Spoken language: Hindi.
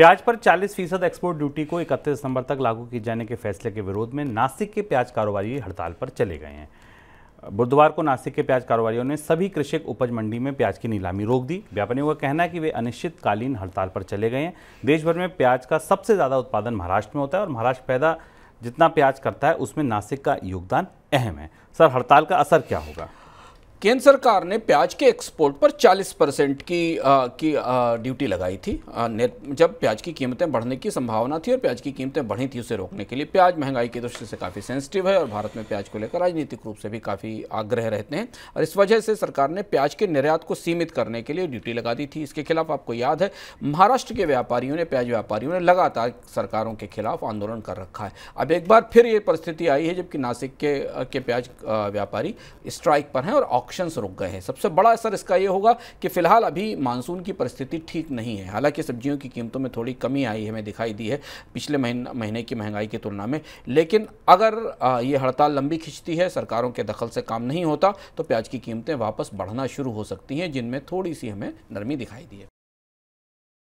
प्याज पर 40 फीसद एक्सपोर्ट ड्यूटी को 31 दिसंबर तक लागू किए जाने के फैसले के विरोध में नासिक के प्याज कारोबारी हड़ताल पर चले गए हैं बुधवार को नासिक के प्याज कारोबारियों ने सभी कृषक उपज मंडी में प्याज की नीलामी रोक दी व्यापारियों का कहना है कि वे अनिश्चितकालीन हड़ताल पर चले गए हैं देश भर में प्याज का सबसे ज़्यादा उत्पादन महाराष्ट्र में होता है और महाराष्ट्र पैदा जितना प्याज करता है उसमें नासिक का योगदान अहम है सर हड़ताल का असर क्या होगा केंद्र सरकार ने प्याज के एक्सपोर्ट पर 40 परसेंट की आ, की आ, ड्यूटी लगाई थी आ, जब प्याज की कीमतें बढ़ने की संभावना थी और प्याज की कीमतें बढ़ी थी उसे रोकने के लिए प्याज महंगाई की दृष्टि से काफ़ी सेंसिटिव है और भारत में प्याज को लेकर राजनीतिक रूप से भी काफ़ी आग्रह रहते हैं और इस वजह से सरकार ने प्याज के निर्यात को सीमित करने के लिए ड्यूटी लगा दी थी इसके खिलाफ आपको याद है महाराष्ट्र के व्यापारियों ने प्याज व्यापारियों ने लगातार सरकारों के खिलाफ आंदोलन कर रखा है अब एक बार फिर ये परिस्थिति आई है जबकि नासिक के प्याज व्यापारी स्ट्राइक पर हैं और ऑप्शंस रुक गए हैं सबसे बड़ा असर इसका ये होगा कि फिलहाल अभी मानसून की परिस्थिति ठीक नहीं है हालांकि सब्जियों की कीमतों में थोड़ी कमी आई हमें दिखाई दी है पिछले महीने की महंगाई की तुलना में लेकिन अगर ये हड़ताल लंबी खिंचती है सरकारों के दखल से काम नहीं होता तो प्याज की कीमतें वापस बढ़ना शुरू हो सकती हैं जिनमें थोड़ी सी हमें नरमी दिखाई दी है